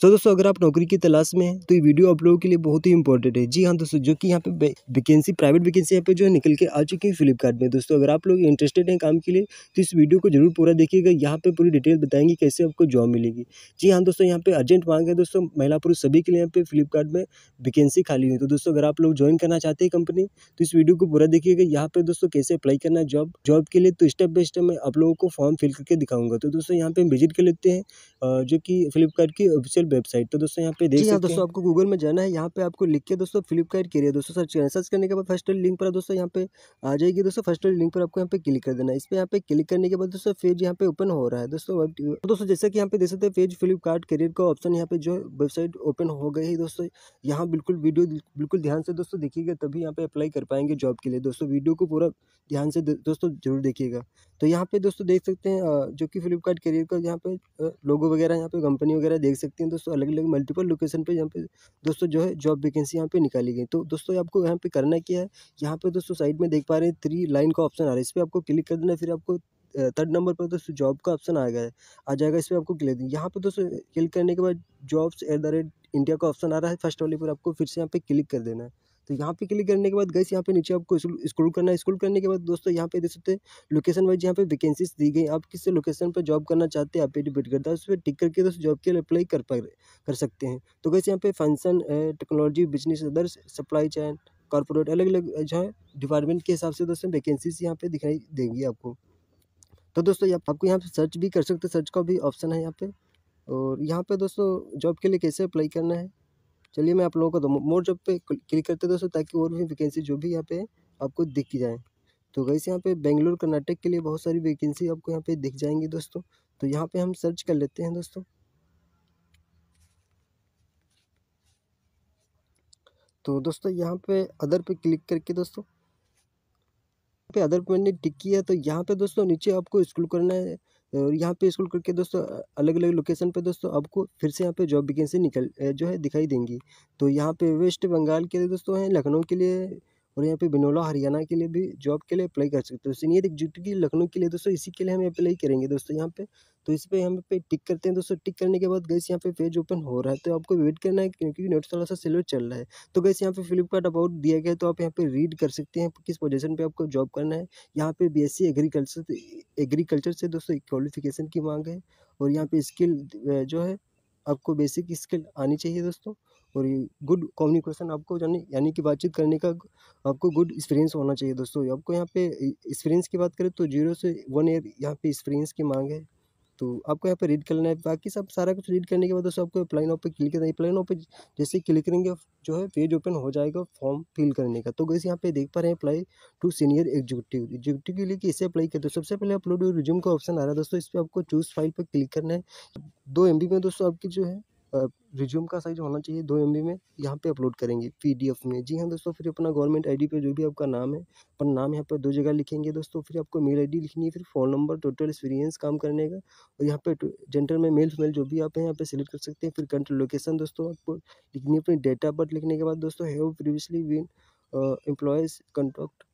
सो so, दोस्तों अगर आप नौकरी की तलाश में हैं तो ये वीडियो आप लोगों के लिए बहुत ही इंपॉर्टेंट है जी हाँ दोस्तों जो कि यहाँ पे वैकेंसी प्राइवेट वैकेंसी यहाँ पे जो है निकल के आ चुकी है फ्लिपकार्ट में दोस्तों अगर आप लोग इंटरेस्टेड हैं काम के लिए तो इस वीडियो को जरूर पूरा देखिएगा यहाँ पर पूरी डिटेल बताएंगे कैसे आपको जॉब मिलेगी जी हाँ दोस्तों यहाँ पे अर्जेंट मांग है दोस्तों महिला पुरुष सभी के लिए यहाँ पे फ्लिपकार्ट में वैकेंसी खाली हुई तो दोस्तों अगर आप लोग ज्वाइन करना चाहते हैं कंपनी तो इस वीडियो को पूरा देखिएगा यहाँ पर दोस्तों कैसे अप्लाई करना है जॉब जॉब के लिए तो स्टेप बाई स्टेप मैं आप लोगों को फॉर्म फिल करके दिखाऊंगा तो दोस्तों यहाँ पर विजिट कर लेते हैं जो कि फ्लिपकार्ट की ऑफिशियल वेबसाइट तो दोस्तों यहाँ पे देख हाँ, सकते हैं दोस्तों आपको गूगल में जाना है यहाँ पे आपको लिख के दोस्तों फ्लिपकार्ट करिए दोस्तों सर्च करना सर्च करने के बाद फर्स्ट लिंक पर दोस्तों यहाँ पे आ जाएगी दोस्तों फर्स्ट लिंक पर आपको यहाँ पे क्लिक कर देना है इस पर यहाँ पे क्लिक करने के बाद दोस्तों पेज यहाँ पे ओपन हो रहा है दोस्तों तो दोस्तों जैसे कि यहाँ पे देख सकते हैं पेज फ्लिपकार्ट करियर का ऑप्शन यहाँ पे जो वेबसाइट ओपन हो गई है दोस्तों यहाँ बिल्कुल वीडियो बिल्कुल ध्यान से दोस्तों देखिएगा तभी यहाँ पे अप्लाई कर पाएंगे जॉब के लिए दोस्तों वीडियो को पूरा ध्यान से दोस्तों जरूर देखिएगा तो यहाँ पे दोस्तों देख सकते हैं जो कि फ्लिपकार्ट करियर का यहाँ पे लोगो वगैरह यहाँ पे कंपनी वगैरह देख सकते हैं दोस्तों अलग अलग मल्टीपल लोकेशन पे यहाँ पे दोस्तों जो है जॉब वैकेंसी यहाँ पे निकाली गई तो दोस्तों आपको यहाँ पे करना क्या है यहाँ पे दोस्तों साइड में देख पा रहे हैं थ्री लाइन का ऑप्शन आ रहा है इस पर आपको क्लिक कर देना फिर आपको थर्ड नंबर पर दोस्तों जॉब का ऑप्शन आ गया है आ जाएगा इस पर आपको क्लिक यहाँ पे दोस्तों क्लिक करने के बाद jobs at the rate India का ऑप्शन आ रहा है फर्स्ट वाले पर आपको फिर से यहाँ पे क्लिक कर देना है तो यहाँ पे क्लिक करने के बाद गैस यहाँ पे नीचे आपको स्क्रोल करना है स्क्रोल करने के बाद दोस्तों यहाँ पे देख सकते हैं लोकेशन वाइज यहाँ पे वैकेंसीज दी गई आप किस लोकेशन पर जॉब करना चाहते हैं आप पे डिपेंड करता है उस पर टिक करके दोस्तों जॉब के लिए अप्लाई कर पा कर सकते हैं तो गैस यहाँ पे function technology business others supply chain corporate अलग अलग जो है डिपार्टमेंट के हिसाब से दोस्तों वैकेंसीज यहाँ पे दिखाई देंगी आपको तो दोस्तों आपको यहाँ पे सर्च भी कर सकते सर्च का भी ऑप्शन है यहाँ पे और यहाँ पे दोस्तों जॉब के लिए कैसे अप्लाई करना है चलिए मैं आप लोगों को मोर जॉब पे क्लिक करते दोस्तों ताकि और भी वैकेंसी जो भी यहाँ पे आपको दिख जाए तो वैसे यहाँ पे बेंगलोर कर्नाटक के लिए बहुत सारी वैकेंसी आपको यहाँ पे दिख जाएंगी दोस्तों तो यहाँ पे हम सर्च कर लेते हैं दोस्तों तो दोस्तों यहाँ पे अदर पे क्लिक करके दोस्तों पे अदर पे मैंने टिक किया तो यहाँ पे दोस्तों नीचे आपको स्क्रॉल करना है और यहाँ पे स्कूल करके दोस्तों अलग अलग लोकेशन पे दोस्तों आपको फिर से यहाँ पे जॉब वैकेंसी निकल जो है दिखाई देंगी तो यहाँ पे वेस्ट बंगाल के लिए दोस्तों हैं लखनऊ के लिए और यहाँ पे बिनोला हरियाणा के लिए भी जॉब के लिए अप्लाई कर सकते हो सीनियर एग्जीक्यूटिव लखनऊ के लिए दोस्तों इसी के लिए हम अप्लाई करेंगे दोस्तों यहाँ पे तो इस पर हम पे टिक करते हैं दोस्तों टिक करने के बाद गैस यहाँ पे पेज ओपन हो रहा है तो आपको वेट करना है क्योंकि नेट थोड़ा सा सिलो चल रहा है तो गैस यहाँ पे फ्लिपकार्ट अबाउट दिया गया है तो आप यहाँ पे रीड कर सकते हैं किस पोजिशन पर आपको जॉब करना है यहाँ पे सी एग्रीकल्चर एग्रीकल्चर से दोस्तों क्वालिफिकेशन की मांग है और यहाँ पे स्किल जो है आपको बेसिक स्किल आनी चाहिए दोस्तों और ये गुड कम्युनिकेशन आपको यानी कि बातचीत करने का आपको गुड एक्सपीरियंस होना चाहिए दोस्तों आपको यहाँ पे एक्सपीरियंस की बात करें तो जीरो से वन ईयर यहाँ पे एक्सपीरियंस की मांग है तो आपको यहाँ पर रीड करना है बाकी सब सारा कुछ रीड करने के बाद दोस्तों आपको प्लाइन ऑफ पर क्लिक करना है प्लाइन ऑफ पर जैसे क्लिक करेंगे जो है पेज ओपन हो जाएगा फॉर्म फिल करने का तो वैसे यहाँ पे देख पा रहे हैं apply to senior executive executive के लिए इसे अप्लाई करते हैं सबसे पहले अपलोड रिज्यूम का ऑप्शन आ रहा है दोस्तों इस पर आपको चूज फाइल पर क्लिक करना है दो एम में दोस्तों आपकी जो है रिज्यूम का साइज होना चाहिए दो एम में यहाँ पे अपलोड करेंगे पी में जी हाँ दोस्तों फिर अपना गवर्नमेंट आईडी पे जो भी आपका नाम है अपना नाम यहाँ पर दो जगह लिखेंगे दोस्तों फिर आपको मेल आईडी लिखनी है फिर फ़ोन नंबर टोटल एक्सपीरियंस काम करने का और यहाँ पे जेंडर में मेल फीमेल जो भी आप हैं यहाँ पे सिलेक्ट कर सकते हैं फिर कंट्री लोकेशन दोस्तों आपको लिखनी अपनी डेट ऑफ बर्थ लिखने के बाद दोस्तों have previously been employees contact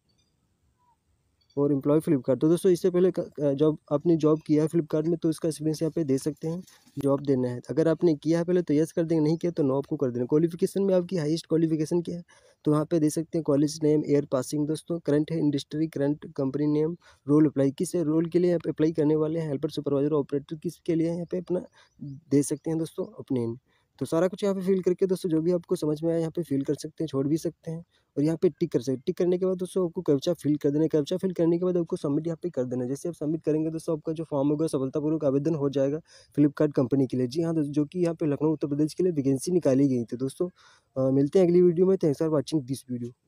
और एम्प्लॉय फ्लिपकार्ट तो दोस्तों इससे पहले जॉब आपने जॉब किया है फ्लिपकार्ट में तो इसका एक्सपीरियंस यहाँ पे दे सकते हैं जॉब देना है अगर आपने किया है पहले तो यस कर देंगे नहीं किया तो नो आपको कर देना क्वालिफिकेशन में आपकी हाईएस्ट क्वालिफिकेशन क्या है तो वहाँ पे दे सकते हैं कॉलेज नेम एयर पासिंग दोस्तों करंट है industry current company name role apply किस रोल के लिए आप अप्लाई करने वाले हैं हेल्पर सुपरवाइजर ऑपरेटर किसके लिए यहाँ पे अपना दे सकते हैं दोस्तों अपने तो सारा कुछ यहाँ पे फिल करके दोस्तों जो भी आपको समझ में आया यहाँ पे फिल कर सकते हैं छोड़ भी सकते हैं और यहाँ पे टिक कर सकते हैं टिक करने के बाद दोस्तों आपको कैप्चा फिल कर देना कैप्चा फिल करने के बाद आपको सबमिट यहाँ पे कर देना जैसे आप सबमिट करेंगे दोस्तों आपका जो फॉर्म होगा सफलतापूर्वक आवेदन हो जाएगा फ्लिपकार्ट कंपनी के लिए जी हाँ जो कि यहाँ पे लखनऊ उत्तर प्रदेश के लिए वैकेंसी निकाली गई थी दोस्तों मिलते हैं अगली वीडियो में thanks for watching this video